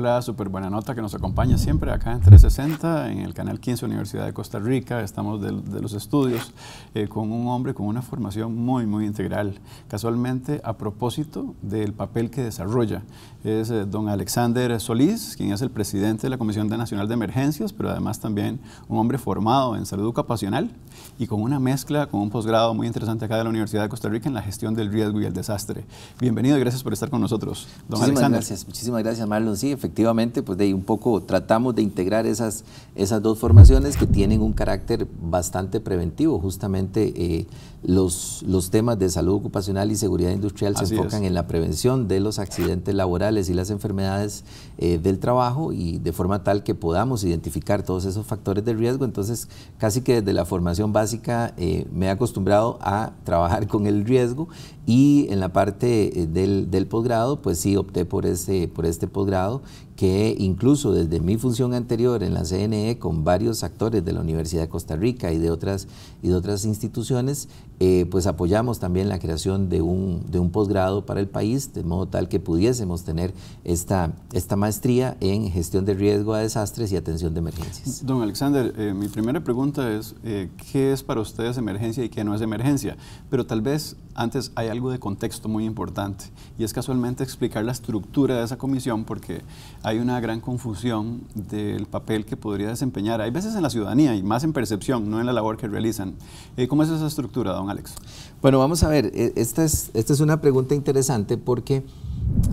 Hola, súper buena nota que nos acompaña siempre acá en 360, en el canal 15 Universidad de Costa Rica. Estamos de, los estudios eh, con un hombre con una formación muy, muy integral. Casualmente, a propósito del papel que desarrolla, es eh, don Alexander Solís, quien es el presidente de la Comisión Nacional de Emergencias, pero además también un hombre formado en salud ocupacional y con una mezcla, con un posgrado muy interesante acá de la Universidad de Costa Rica en la gestión del riesgo y el desastre. Bienvenido y gracias por estar con nosotros, don muchísimas Alexander. Gracias, muchísimas gracias, Marlon. Sí, efectivamente, pues de ahí un poco tratamos de integrar esas, esas dos formaciones que tienen un carácter bastante preventivo, justamente eh, los, temas de salud ocupacional y seguridad industrial se enfocan en la prevención de los accidentes laborales y las enfermedades eh, del trabajo y de forma tal que podamos identificar todos esos factores de riesgo. Entonces, casi que desde la formación básica eh, me he acostumbrado a trabajar con el riesgo y en la parte eh, del, posgrado, pues sí, opté por, por este posgrado que incluso desde mi función anterior en la CNE con varios actores de la Universidad de Costa Rica y de otras, y de otras instituciones, eh, pues apoyamos también la creación de un, de un posgrado para el país, de modo tal que pudiésemos tener esta, esta maestría en gestión de riesgo a desastres y atención de emergencias. Don Alexander, eh, mi primera pregunta es, eh, ¿qué es para ustedes emergencia y qué no es emergencia? Pero tal vez antes hay algo de contexto muy importante, y es casualmente explicar la estructura de esa comisión, porque hay una gran confusión del papel que podría desempeñar, hay veces en la ciudadanía y más en percepción, no en la labor que realizan. Eh, ¿Cómo es esa estructura, don Alex? Bueno, vamos a ver, e, esta es, esta es una pregunta interesante porque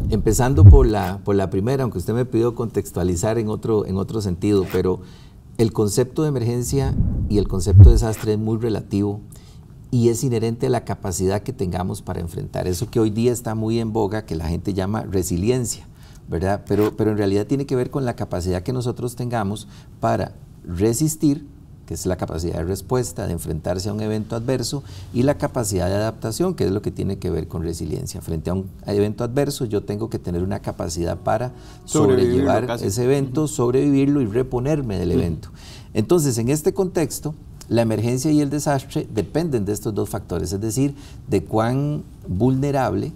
empezando por la, por la primera, aunque usted me pidió contextualizar en otro, en otro sentido, pero el concepto de emergencia y el concepto de desastre es muy relativo y es inherente a la capacidad que tengamos para enfrentar eso que hoy día está muy en boga, que la gente llama resiliencia. Pero, en realidad tiene que ver con la capacidad que nosotros tengamos para resistir, que es la capacidad de respuesta, de enfrentarse a un evento adverso, y la capacidad de adaptación, que es lo que tiene que ver con resiliencia. Frente a un evento adverso, yo tengo que tener una capacidad para sobrellevar ese evento, sobrevivirlo y reponerme del evento. Entonces, en este contexto, la emergencia y el desastre dependen de estos dos factores, es decir, de cuán vulnerable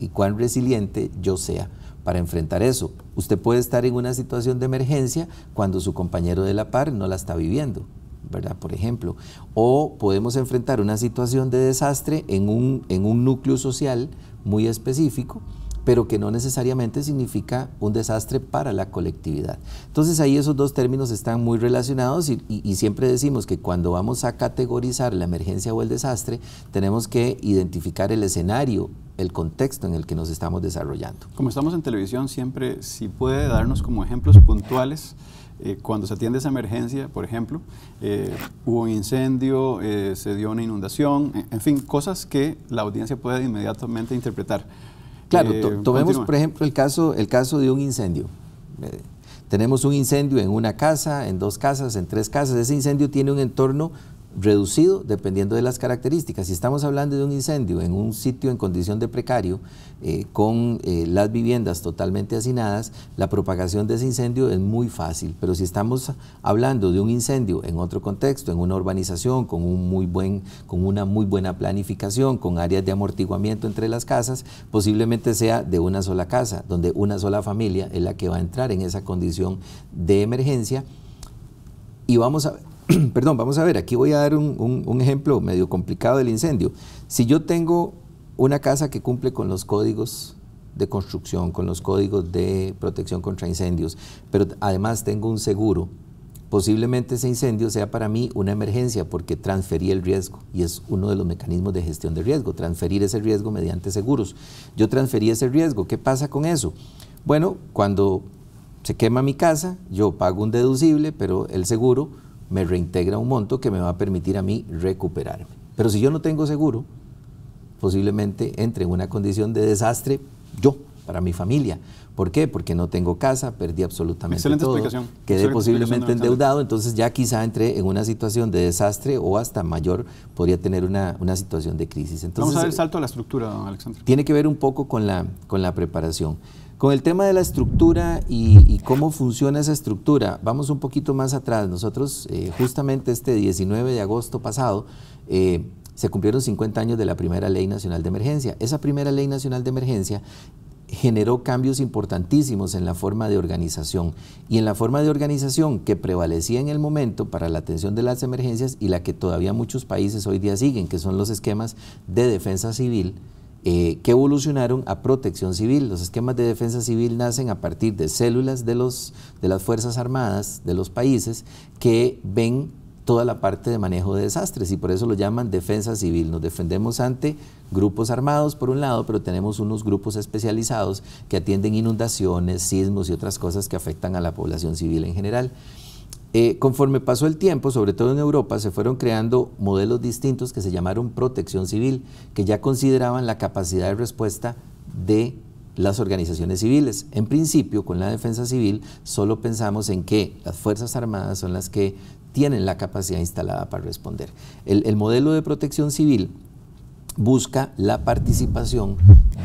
y cuán resiliente yo sea para enfrentar eso. Usted puede estar en una situación de emergencia cuando su compañero de la par no la está viviendo. ¿verdad? Por ejemplo, o podemos enfrentar una situación de desastre en un, en un núcleo social muy específico, pero que no necesariamente significa un desastre para la colectividad. Entonces ahí esos dos términos están muy relacionados y, y siempre decimos que cuando vamos a categorizar la emergencia o el desastre, tenemos que identificar el escenario el contexto en el que nos estamos desarrollando. Como estamos en televisión, siempre si puede darnos como ejemplos puntuales. Eh, cuando se atiende esa emergencia, por ejemplo, eh, hubo un incendio, eh, se dio una inundación, en, fin, cosas que la audiencia puede inmediatamente interpretar. Claro, tomemos por ejemplo el caso, el caso de un incendio. tenemos un incendio en una casa, en dos casas, en tres casas. Ese incendio tiene un entorno reducido dependiendo de las características. Si estamos hablando de un incendio en un sitio en condición de precario, eh, con eh, las viviendas totalmente hacinadas, la propagación de ese incendio es muy fácil. Pero si estamos hablando de un incendio en otro contexto, en una urbanización, con, un muy buen, con una muy buena planificación, con áreas de amortiguamiento entre las casas, posiblemente sea de una sola casa, donde una sola familia es la que va a entrar en esa condición de emergencia. Y vamos a perdón, vamos a ver, aquí voy a dar un, ejemplo medio complicado del incendio. Si yo tengo una casa que cumple con los códigos de construcción, con los códigos de protección contra incendios, pero además tengo un seguro, posiblemente ese incendio sea para mí una emergencia porque transferí el riesgo y es uno de los mecanismos de gestión de riesgo, transferir ese riesgo mediante seguros. Yo transferí ese riesgo, ¿qué pasa con eso? Bueno, cuando se quema mi casa, yo pago un deducible, pero el seguro me reintegra un monto que me va a permitir a mí recuperarme. Pero si yo no tengo seguro, posiblemente entre en una condición de desastre yo, para mi familia. ¿Por qué? Porque no tengo casa, perdí absolutamente Excelente todo. Explicación. Quedé posiblemente endeudado, entonces ya quizá entre en una situación de desastre o hasta mayor podría tener una, situación de crisis. Entonces, Vamos a ver el salto a la estructura, don Alexandre. Tiene que ver un poco con la, con la preparación. Con el tema de la estructura y, cómo funciona esa estructura, vamos un poquito más atrás. Nosotros, eh, justamente este 19 de agosto pasado, eh, se cumplieron 50 años de la primera Ley Nacional de Emergencia. Esa primera Ley Nacional de Emergencia generó cambios importantísimos en la forma de organización y en la forma de organización que prevalecía en el momento para la atención de las emergencias y la que todavía muchos países hoy día siguen, que son los esquemas de defensa civil eh, que evolucionaron a protección civil. Los esquemas de defensa civil nacen a partir de células de, de las Fuerzas Armadas de los países que ven toda la parte de manejo de desastres y por eso lo llaman defensa civil. Nos defendemos ante grupos armados por un lado, pero tenemos unos grupos especializados que atienden inundaciones, sismos y otras cosas que afectan a la población civil en general. Eh, conforme pasó el tiempo, sobre todo en Europa, se fueron creando modelos distintos que se llamaron protección civil, que ya consideraban la capacidad de respuesta de las organizaciones civiles. En principio, con la defensa civil, solo pensamos en que las Fuerzas Armadas son las que tienen la capacidad instalada para responder. El, el modelo de protección civil busca la participación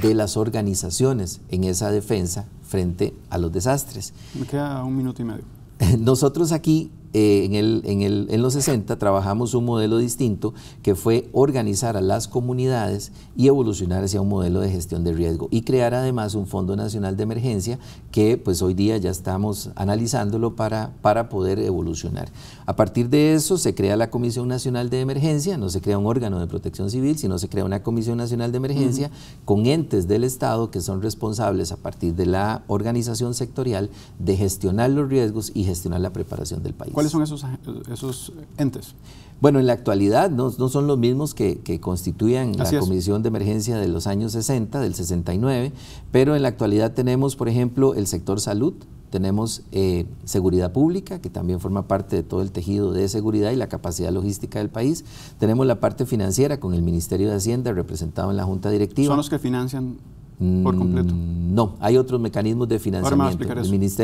de las organizaciones en esa defensa frente a los desastres. Me queda un minuto y medio. nosotros aquí eh, en, el, en, el, en, los 60 trabajamos un modelo distinto que fue organizar a las comunidades y evolucionar hacia un modelo de gestión de riesgo y crear además un Fondo Nacional de Emergencia que pues hoy día ya estamos analizándolo para, para poder evolucionar. A partir de eso se crea la Comisión Nacional de Emergencia, no se crea un órgano de protección civil, sino se crea una Comisión Nacional de Emergencia con entes del Estado que son responsables a partir de la organización sectorial de gestionar los riesgos y gestionar la preparación del país son esos, esos entes? Bueno, en la actualidad no, son los mismos que, que constituían la Comisión de Emergencia de los años 60, del 69, pero en la actualidad tenemos, por ejemplo, el sector salud, tenemos eh, seguridad pública, que también forma parte de todo el tejido de seguridad y la capacidad logística del país. Tenemos la parte financiera con el Ministerio de Hacienda representado en la Junta Directiva. Son los que financian por completo? Mm, no, hay otros mecanismos de financiamiento.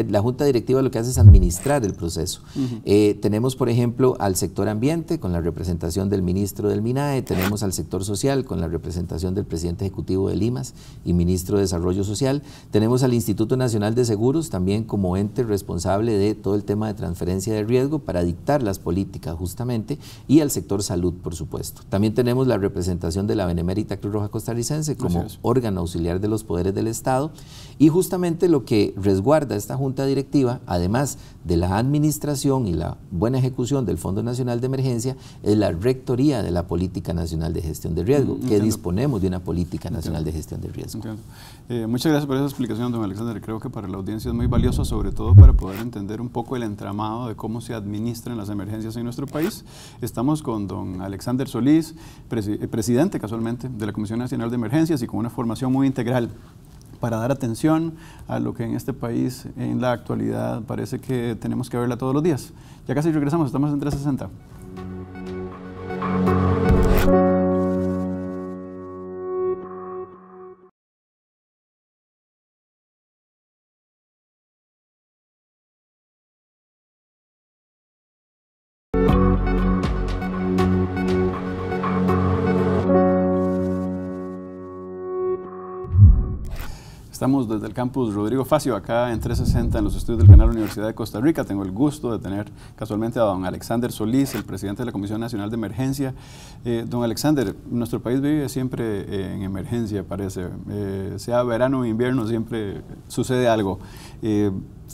la Junta Directiva lo que hace es administrar el proceso. Eh, tenemos, por ejemplo, al sector ambiente con la representación del ministro del MINAE, tenemos al sector social con la representación del presidente ejecutivo de Limas y ministro de Desarrollo Social, tenemos al Instituto Nacional de Seguros también como ente responsable de todo el tema de transferencia de riesgo para dictar las políticas justamente y al sector salud, por supuesto. También tenemos la representación de la Benemérita Cruz Roja Costarricense como órgano auxiliar de los poderes del Estado. Y justamente lo que resguarda esta junta directiva, además de la administración y la buena ejecución del Fondo Nacional de Emergencia, es la rectoría de la Política Nacional de Gestión de Riesgo, mm, que disponemos de una Política Nacional de Gestión de Riesgo. Eh, muchas gracias por esa explicación, don Alexander. Creo que para la audiencia es muy valiosa, sobre todo para poder entender un poco el entramado de cómo se administran las emergencias en nuestro país. Estamos con don Alexander Solís, eh, presidente casualmente de la Comisión Nacional de Emergencias y con una formación muy integral para dar atención a lo que en este país en la actualidad parece que tenemos que verla todos los días. Ya casi regresamos, estamos en 360. Estamos desde el campus Rodrigo Facio, acá en 360, en los estudios del canal Universidad de Costa Rica. Tengo el gusto de tener casualmente a don Alexander Solís, el presidente de la Comisión Nacional de Emergencia. Eh, don Alexander, nuestro país vive siempre eh, en emergencia, parece. Eh, sea verano o invierno, siempre sucede algo.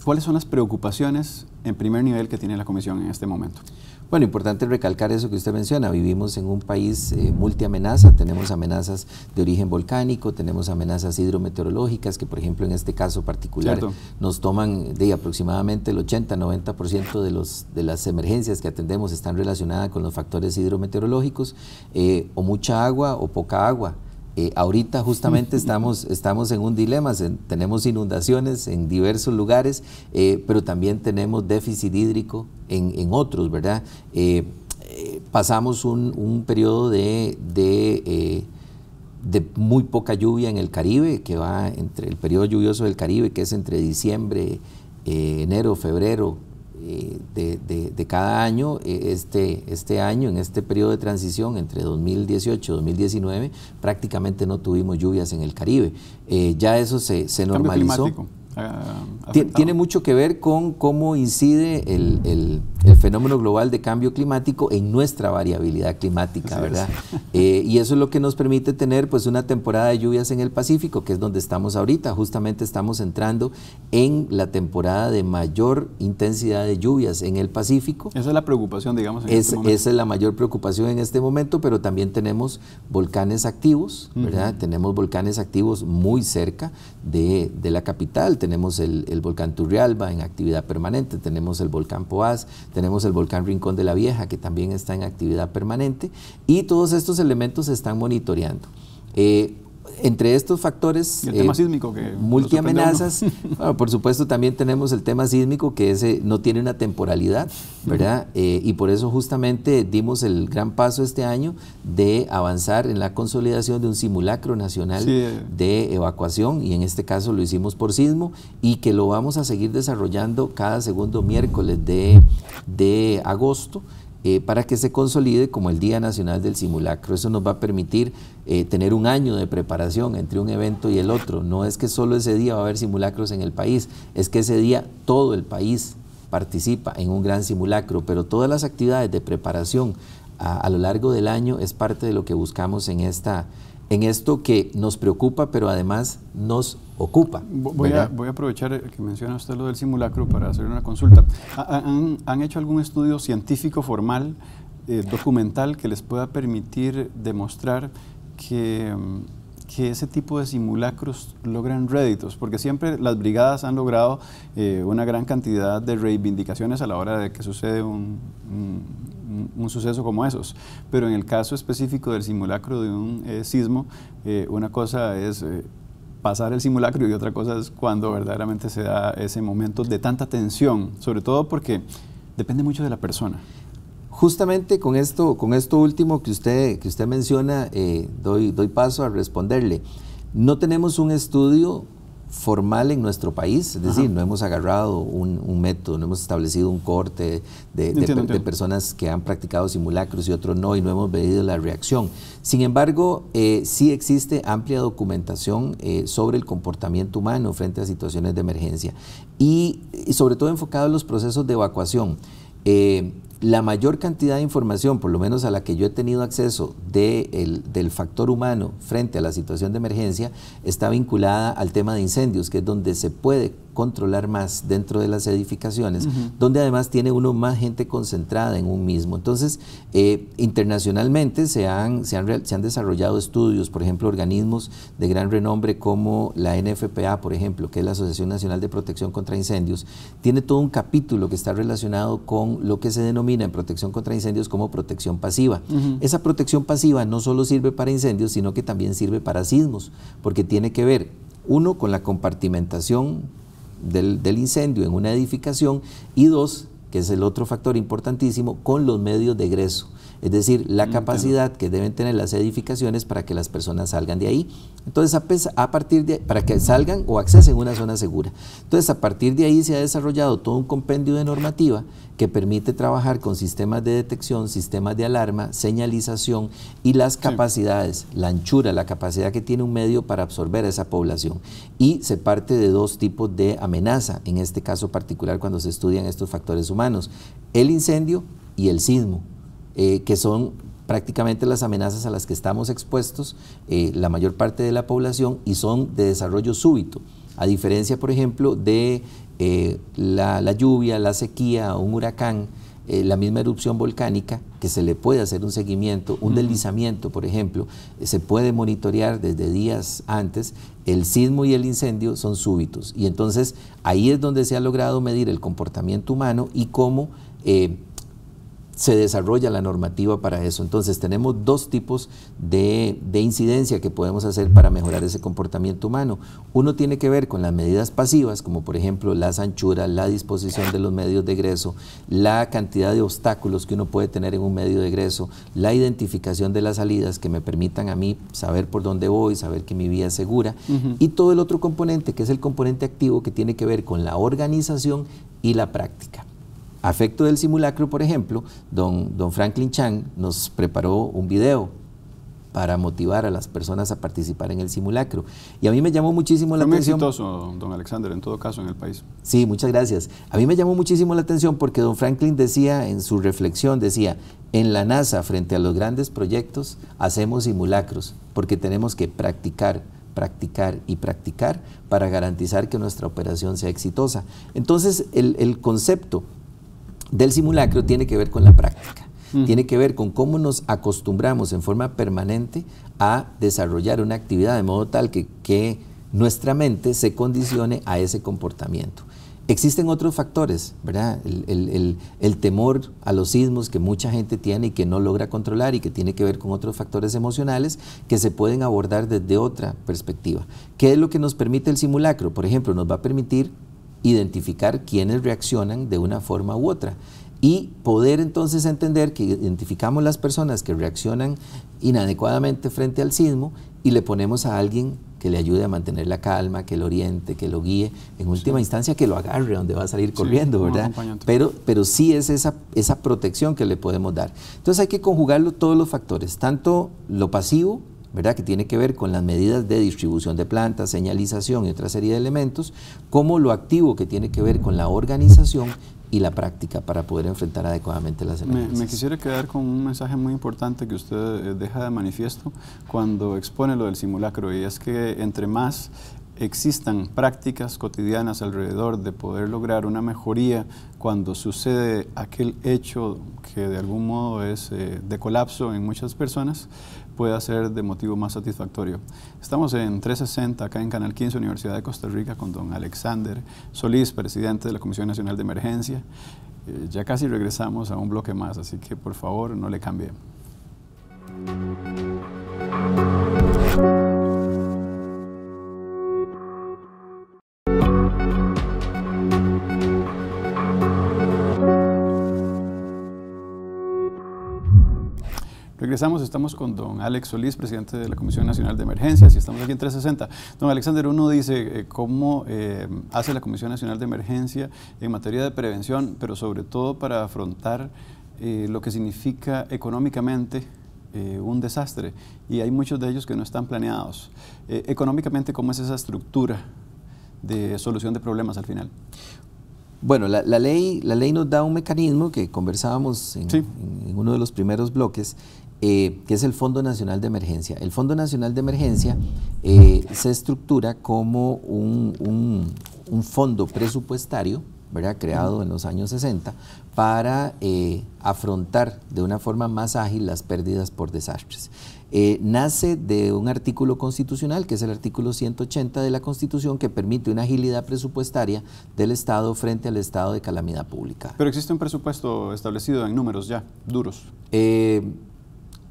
¿Cuáles son las preocupaciones en primer nivel que tiene la Comisión en este momento? Bueno, importante recalcar eso que usted menciona. Vivimos en un país eh, multiamenaza. Tenemos amenazas de origen volcánico, tenemos amenazas hidrometeorológicas, que por ejemplo en este caso particular nos toman de aproximadamente el 80-90% de, de las emergencias que atendemos están relacionadas con los factores hidrometeorológicos, eh, o mucha agua o poca agua. Eh, ahorita justamente estamos, estamos en un dilema, tenemos inundaciones en diversos lugares, eh, pero también tenemos déficit hídrico en, otros, ¿verdad? Eh, pasamos un, periodo de, de, de, muy poca lluvia en el Caribe, que va entre el periodo lluvioso del Caribe, que es entre diciembre, enero, febrero, de, cada año, eh, este, este año, en este periodo de transición entre 2018 y 2019, prácticamente no tuvimos lluvias en el Caribe. Eh, ya eso se, se normalizó. Eh, tiene mucho que ver con cómo incide el el fenómeno global de cambio climático en nuestra variabilidad climática, ¿verdad? Eh, y eso es lo que nos permite tener pues una temporada de lluvias en el Pacífico, que es donde estamos ahorita, justamente estamos entrando en la temporada de mayor intensidad de lluvias en el Pacífico. Esa es la preocupación, digamos. En este esa es la mayor preocupación en este momento, pero también tenemos volcanes activos, ¿verdad? Tenemos volcanes activos muy cerca de, la capital, tenemos el, el volcán Turrialba en actividad permanente, tenemos el volcán Poás, tenemos el volcán Rincón de la Vieja, que también está en actividad permanente, y todos estos elementos se están monitoreando. Eh, entre estos factores... Eh, multiamenazas. Ah, por supuesto, también tenemos el tema sísmico que ese no tiene una temporalidad, ¿verdad? Eh, y por eso justamente dimos el gran paso este año de avanzar en la consolidación de un simulacro nacional de evacuación y en este caso lo hicimos por sismo y que lo vamos a seguir desarrollando cada segundo miércoles de, de agosto eh, para que se consolide como el Día Nacional del Simulacro. Eso nos va a permitir eh, tener un año de preparación entre un evento y el otro. No es que solo ese día va a haber simulacros en el país, es que ese día todo el país participa en un gran simulacro, pero todas las actividades de preparación a, a lo largo del año es parte de lo que buscamos en esta en esto que nos preocupa, pero además nos ocupa. Voy, a, voy a, aprovechar eh, que menciona usted lo del simulacro para hacer una consulta. ¿Han, hecho algún estudio científico formal, eh, documental, que les pueda permitir demostrar que mm, que ese tipo de simulacros logran réditos, porque siempre las brigadas han logrado eh, una gran cantidad de reivindicaciones a la hora de que sucede un, suceso como esos. Pero en el caso específico del simulacro de un eh, sismo, eh, una cosa es pasar el simulacro y otra cosa es cuando verdaderamente se da ese momento de tanta tensión, sobre todo porque depende mucho de la persona. Justamente con esto, con esto último que usted, que usted menciona, eh, doy, paso a responderle. No tenemos un estudio formal en nuestro país, es decir, no hemos agarrado un, método, no hemos establecido un corte de, personas que han practicado simulacros y otros no, y no hemos medido la reacción. Sin embargo, eh, sí existe amplia documentación eh, sobre el comportamiento humano frente a situaciones de emergencia y, sobre todo enfocado en los procesos de evacuación la mayor cantidad de información, por lo menos a la que yo he tenido acceso del factor humano frente a la situación de emergencia, está vinculada al tema de incendios, que es donde se puede controlar más dentro de las edificaciones, donde además tiene uno más gente concentrada en un mismo. Entonces, eh, internacionalmente se han, se, han, desarrollado estudios, por ejemplo, organismos de gran renombre como la NFPA, por ejemplo, que es la Asociación Nacional de Protección contra Incendios, tiene todo un capítulo que está relacionado con lo que se denomina en protección contra incendios como protección pasiva. Esa protección pasiva no solo sirve para incendios, sino que también sirve para sismos, porque tiene que ver, uno, con la compartimentación del, incendio en una edificación y dos, que es el otro factor importantísimo, con los medios de egreso es decir, la capacidad que deben tener las edificaciones para que las personas salgan de ahí. Entonces, a, partir de para que salgan o accesen una zona segura. Entonces, a partir de ahí se ha desarrollado todo un compendio de normativa que permite trabajar con sistemas de detección, sistemas de alarma, señalización y las capacidades, la anchura, la capacidad que tiene un medio para absorber a esa población. Y se parte de dos tipos de amenaza, en este caso particular cuando se estudian estos factores humanos, el incendio y el sismo. Eh, que son prácticamente las amenazas a las que estamos expuestos eh, la mayor parte de la población y son de desarrollo súbito, a diferencia, por ejemplo, de eh, la, lluvia, la sequía, un huracán, la misma erupción volcánica, que se le puede hacer un seguimiento, un deslizamiento, por ejemplo, se puede monitorear desde días antes, el sismo y el incendio son súbitos. Y entonces ahí es donde se ha logrado medir el comportamiento humano y cómo se desarrolla la normativa para eso. Entonces tenemos dos tipos de, incidencia que podemos hacer para mejorar ese comportamiento humano. Uno tiene que ver con las medidas pasivas, como por ejemplo las anchuras, la disposición de los medios de egreso, la cantidad de obstáculos que uno puede tener en un medio de egreso, la identificación de las salidas que me permitan a mí saber por dónde voy, saber que mi vía es segura. Y todo el otro componente, que es el componente activo, que tiene que ver con la organización y la práctica. Afecto del simulacro, por ejemplo, don, don Franklin Chang nos preparó un video para motivar a las personas a participar en el simulacro. Y a mí me llamó muchísimo la muy atención. exitoso, don Alexander, en todo caso, en el país. Sí, muchas gracias. A mí me llamó muchísimo la atención porque don Franklin decía en su reflexión, decía, en la NASA, frente a los grandes proyectos, hacemos simulacros porque tenemos que practicar, practicar y practicar para garantizar que nuestra operación sea exitosa. Entonces, el, el concepto del simulacro tiene que ver con la práctica, mm. tiene que ver con cómo nos acostumbramos en forma permanente a desarrollar una actividad de modo tal que, nuestra mente se condicione a ese comportamiento. Existen otros factores, ¿verdad? El, el, temor a los sismos que mucha gente tiene y que no logra controlar y que tiene que ver con otros factores emocionales que se pueden abordar desde otra perspectiva. ¿Qué es lo que nos permite el simulacro? Por ejemplo, nos va a permitir identificar quiénes reaccionan de una forma u otra y poder entonces entender que identificamos las personas que reaccionan inadecuadamente frente al sismo y le ponemos a alguien que le ayude a mantener la calma, que lo oriente, que lo guíe, en última instancia que lo agarre donde va a salir corriendo, ¿verdad? Pero, pero sí es esa, esa protección que le podemos dar. Entonces hay que conjugarlo todos los factores, tanto lo pasivo, ¿verdad? que tiene que ver con las medidas de distribución de plantas, señalización y otra serie de elementos, como lo activo que tiene que ver con la organización y la práctica para poder enfrentar adecuadamente las emergencias. Me, quisiera quedar con un mensaje muy importante que usted eh, deja de manifiesto cuando expone lo del simulacro y es que entre más existan prácticas cotidianas alrededor de poder lograr una mejoría cuando sucede aquel hecho que de algún modo es eh, de colapso en muchas personas, puede ser de motivo más satisfactorio. Estamos en 360, acá en Canal 15, Universidad de Costa Rica, con don Alexander Solís, presidente de la Comisión Nacional de Emergencia. Eh, ya casi regresamos a un bloque más, así que por favor no le cambie. estamos con don Alex Solís, presidente de la Comisión Nacional de Emergencias, y estamos aquí en 360. Don Alexander, uno dice eh, cómo eh, hace la Comisión Nacional de Emergencia en materia de prevención, pero sobre todo para afrontar eh, lo que significa económicamente un desastre, y hay muchos de ellos que no están planeados. económicamente, ¿cómo es esa estructura de solución de problemas al final? Bueno, la, ley, nos da un mecanismo que conversábamos en, uno de los primeros bloques, eh, que es el Fondo Nacional de Emergencia. El Fondo Nacional de Emergencia eh, se estructura como un fondo presupuestario creado en los años 60, para eh, afrontar de una forma más ágil las pérdidas por desastres. Eh, nace de un artículo constitucional, que es el artículo 180 de la Constitución, que permite una agilidad presupuestaria del Estado frente al estado de calamidad pública. Pero existe un presupuesto establecido en números ya, duros. Eh,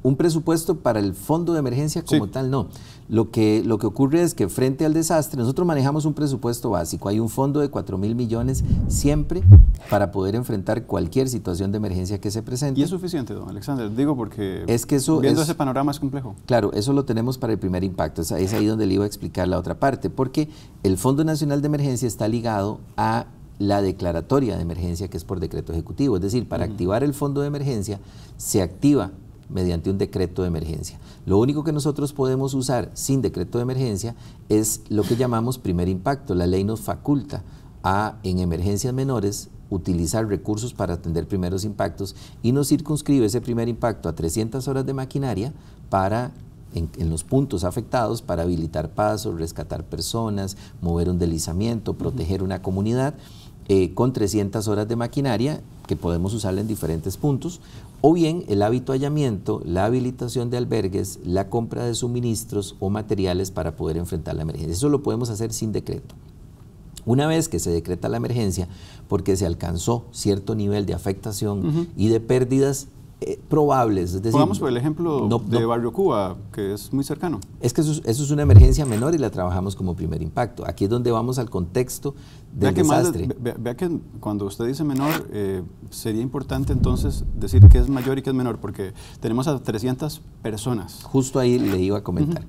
un presupuesto para el fondo de emergencia como tal, no. Lo que, lo que ocurre es que frente al desastre, nosotros manejamos un presupuesto básico, hay un fondo de 4 mil millones siempre para poder enfrentar cualquier situación de emergencia que se presente. ¿Y es suficiente, don Alexander? Digo porque es que eso viendo ese panorama es complejo. Claro, eso lo tenemos para el primer impacto, es, ahí donde le iba a explicar la otra parte, porque el Fondo Nacional de Emergencia está ligado a la declaratoria de emergencia que es por decreto ejecutivo, es decir, para activar el fondo de emergencia se activa mediante un decreto de emergencia. Lo único que nosotros podemos usar sin decreto de emergencia es lo que llamamos primer impacto. La ley nos faculta a, en emergencias menores, utilizar recursos para atender primeros impactos y nos circunscribe ese primer impacto a 300 horas de maquinaria para en, los puntos afectados para habilitar pasos, rescatar personas, mover un deslizamiento, proteger una comunidad, eh, con 300 horas de maquinaria que podemos usarla en diferentes puntos o bien el habituallamiento, la habilitación de albergues, la compra de suministros o materiales para poder enfrentar la emergencia. Eso lo podemos hacer sin decreto. Una vez que se decreta la emergencia, porque se alcanzó cierto nivel de afectación y de pérdidas, eh, probables. Es decir, Vamos por el ejemplo de Barrio Cuba, que es muy cercano. Es que eso, es una emergencia menor y la trabajamos como primer impacto. Aquí es donde vamos al contexto del que desastre. vea, que cuando usted dice menor, eh, sería importante entonces decir que es mayor y que es menor, porque tenemos a 300 personas. Justo ahí le iba a comentar.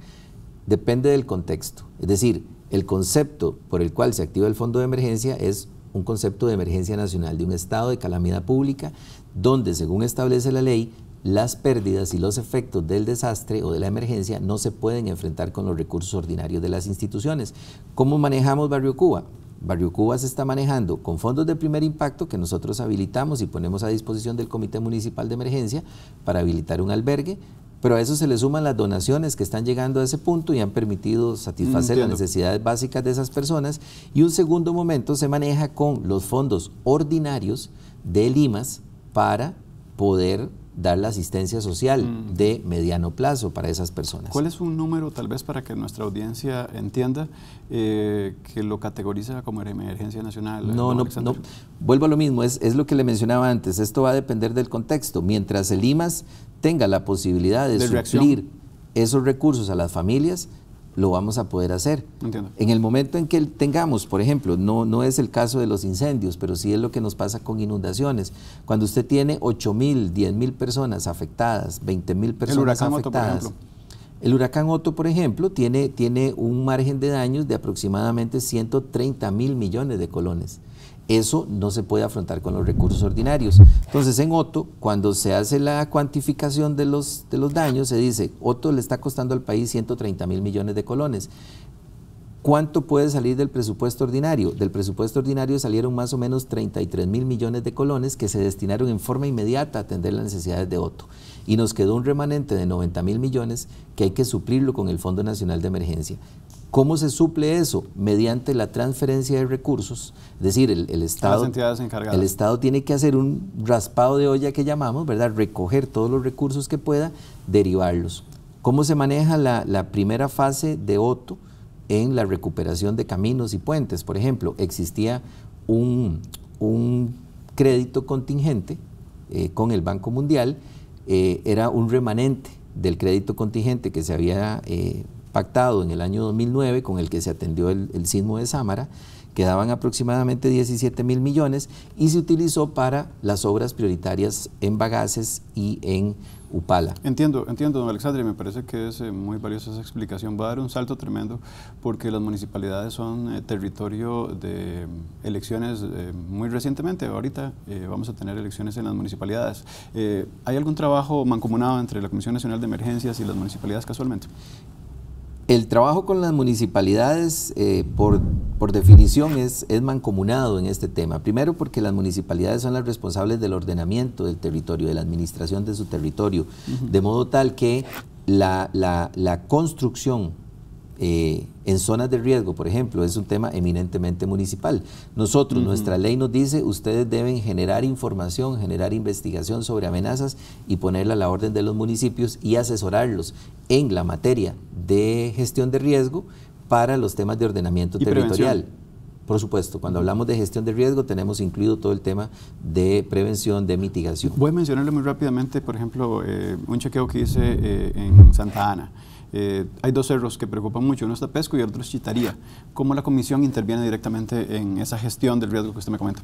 Depende del contexto. Es decir, el concepto por el cual se activa el fondo de emergencia es un concepto de emergencia nacional, de un estado de calamidad pública donde, según establece la ley, las pérdidas y los efectos del desastre o de la emergencia no se pueden enfrentar con los recursos ordinarios de las instituciones. ¿Cómo manejamos Barrio Cuba? Barrio Cuba se está manejando con fondos de primer impacto que nosotros habilitamos y ponemos a disposición del Comité Municipal de Emergencia para habilitar un albergue, pero a eso se le suman las donaciones que están llegando a ese punto y han permitido satisfacer las necesidades básicas de esas personas. Y un segundo momento se maneja con los fondos ordinarios de Limas, para poder dar la asistencia social mm. de mediano plazo para esas personas. ¿Cuál es un número, tal vez, para que nuestra audiencia entienda eh, que lo categoriza como emergencia nacional? No, no, Vuelvo a lo mismo, es, lo que le mencionaba antes, esto va a depender del contexto. Mientras el IMAS tenga la posibilidad de, suplir esos recursos a las familias, lo vamos a poder hacer. En el momento en que tengamos, por ejemplo, no, no es el caso de los incendios, pero sí es lo que nos pasa con inundaciones. Cuando usted tiene 8 mil, 10 mil personas afectadas, 20 mil personas el huracán afectadas. El huracán Otto, por ejemplo, tiene, tiene un margen de daños de aproximadamente 130 mil millones de colones. Eso no se puede afrontar con los recursos ordinarios. Entonces, en Oto, cuando se hace la cuantificación de los, de los daños, se dice, Oto le está costando al país 130 mil millones de colones. ¿Cuánto puede salir del presupuesto ordinario? Del presupuesto ordinario salieron más o menos 33 mil millones de colones que se destinaron en forma inmediata a atender las necesidades de Oto. Y nos quedó un remanente de 90 mil millones que hay que suplirlo con el Fondo Nacional de Emergencia. ¿Cómo se suple eso? Mediante la transferencia de recursos, es decir, el, Estado, el Estado tiene que hacer un raspado de olla que llamamos, ¿verdad? Recoger todos los recursos que pueda, derivarlos. ¿Cómo se maneja la, primera fase de OTO en la recuperación de caminos y puentes? Por ejemplo, existía un, crédito contingente eh, con el Banco Mundial, eh, era un remanente del crédito contingente que se había... Eh, pactado en el año 2009 con el que se atendió el, sismo de Sámara, quedaban aproximadamente 17 mil millones y se utilizó para las obras prioritarias en Bagaces y en Upala. Entiendo, entiendo, don Alexandre, me parece que es eh, muy valiosa esa explicación. Va a dar un salto tremendo porque las municipalidades son eh, territorio de mm, elecciones eh, muy recientemente. Ahorita vamos a tener elecciones en las municipalidades. ¿Hay algún trabajo mancomunado entre la Comisión Nacional de Emergencias y las municipalidades casualmente? El trabajo con las municipalidades, eh, por, definición, es, mancomunado en este tema. Primero porque las municipalidades son las responsables del ordenamiento del territorio, de la administración de su territorio, de modo tal que la, la construcción eh, en zonas de riesgo, por ejemplo, es un tema eminentemente municipal. Nosotros, nuestra ley nos dice, ustedes deben generar información, generar investigación sobre amenazas y ponerla a la orden de los municipios y asesorarlos en la materia de gestión de riesgo para los temas de ordenamiento territorial. Por supuesto, cuando hablamos de gestión de riesgo tenemos incluido todo el tema de prevención, de mitigación. Voy a mencionarle muy rápidamente, por ejemplo, eh, un chequeo que hice eh, en Santa Ana. Eh, hay dos cerros que preocupan mucho, uno es Pesco y el otro es Chitaría. ¿Cómo la comisión interviene directamente en esa gestión del riesgo que usted me comenta?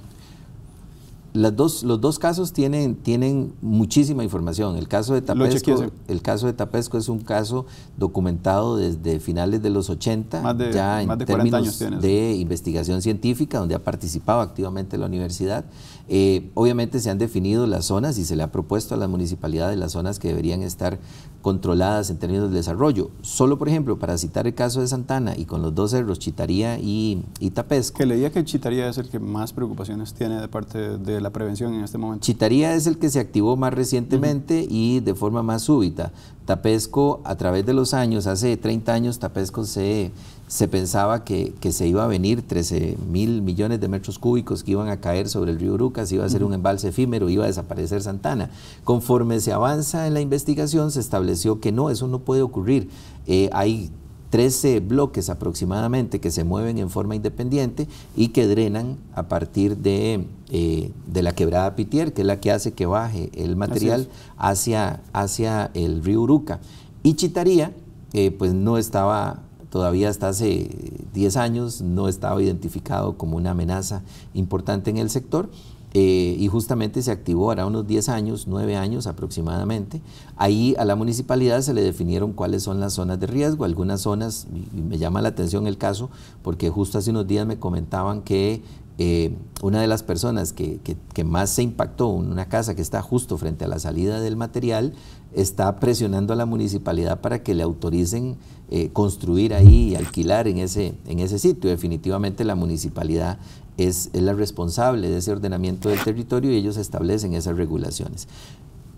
dos, los dos casos tienen, tienen muchísima información. El caso, de Tapesco, el caso de Tapesco es un caso documentado desde finales de los 80, ya en términos de investigación científica, donde ha participado activamente la universidad. Eh, obviamente se han definido las zonas y se le ha propuesto a las municipalidades las zonas que deberían estar controladas en términos de desarrollo. Solo, por ejemplo, para citar el caso de Santana y con los dos cerros, Chitaría y, Tapesco. Que leía que Chitaría es el que más preocupaciones tiene de parte de la prevención en este momento? Chitaría es el que se activó más recientemente y de forma más súbita. Tapesco, a través de los años, hace 30 años, Tapesco se, se pensaba que, se iba a venir 13 mil millones de metros cúbicos que iban a caer sobre el río Urucas, iba a ser un embalse efímero, iba a desaparecer Santana. Conforme se avanza en la investigación, se estableció que no, eso no puede ocurrir. Eh, hay 13 bloques aproximadamente que se mueven en forma independiente y que drenan a partir de, eh, la quebrada Pitier, que es la que hace que baje el material hacia, hacia el río Uruca. Y Chitaría, eh, pues no estaba todavía hasta hace 10 años, no estaba identificado como una amenaza importante en el sector eh, y justamente se activó hará unos 10 años, 9 años aproximadamente. Ahí a la municipalidad se le definieron cuáles son las zonas de riesgo. Algunas zonas, y me llama la atención el caso, porque justo hace unos días me comentaban que eh, una de las personas que, más se impactó, en una casa que está justo frente a la salida del material, está presionando a la municipalidad para que le autoricen eh, construir ahí y alquilar en ese, en ese sitio. Definitivamente la municipalidad es, la responsable de ese ordenamiento del territorio y ellos establecen esas regulaciones.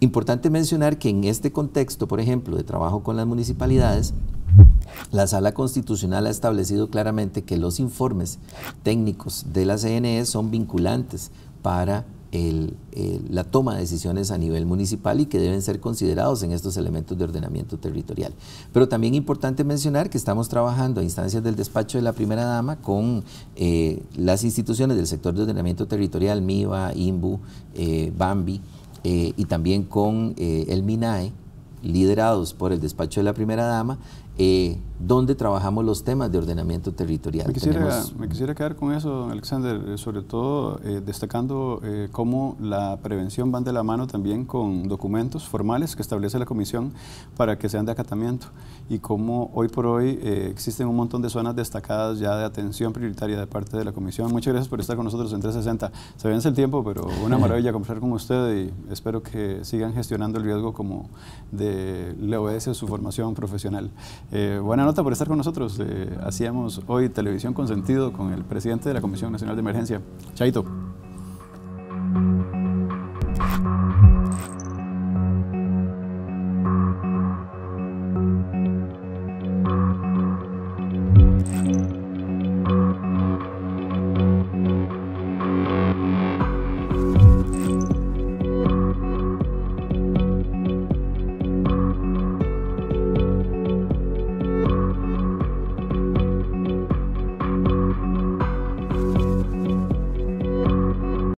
Importante mencionar que en este contexto, por ejemplo, de trabajo con las municipalidades, la Sala Constitucional ha establecido claramente que los informes técnicos de la CNE son vinculantes para la toma de decisiones a nivel municipal y que deben ser considerados en estos elementos de ordenamiento territorial. Pero también importante mencionar que estamos trabajando a instancias del despacho de la primera dama con eh, las instituciones del sector de ordenamiento territorial, MIVA, IMBU, eh, BAMBI, eh, y también con el MINAE, liderados por el despacho de la primera dama, eh, donde trabajamos los temas de ordenamiento territorial. Me quisiera, quedar con eso, don Alexander, eh, sobre todo eh, destacando eh, cómo la prevención va de la mano también con documentos formales que establece la Comisión para que sean de acatamiento y cómo hoy por hoy eh, existen un montón de zonas destacadas ya de atención prioritaria de parte de la Comisión. Muchas gracias por estar con nosotros en 360. Se vence el tiempo, pero una maravilla conversar con usted y espero que sigan gestionando el riesgo como de, le obedece su formación profesional. Eh, buena nota por estar con nosotros. Eh, hacíamos hoy televisión con sentido con el presidente de la Comisión Nacional de Emergencia. Chaito.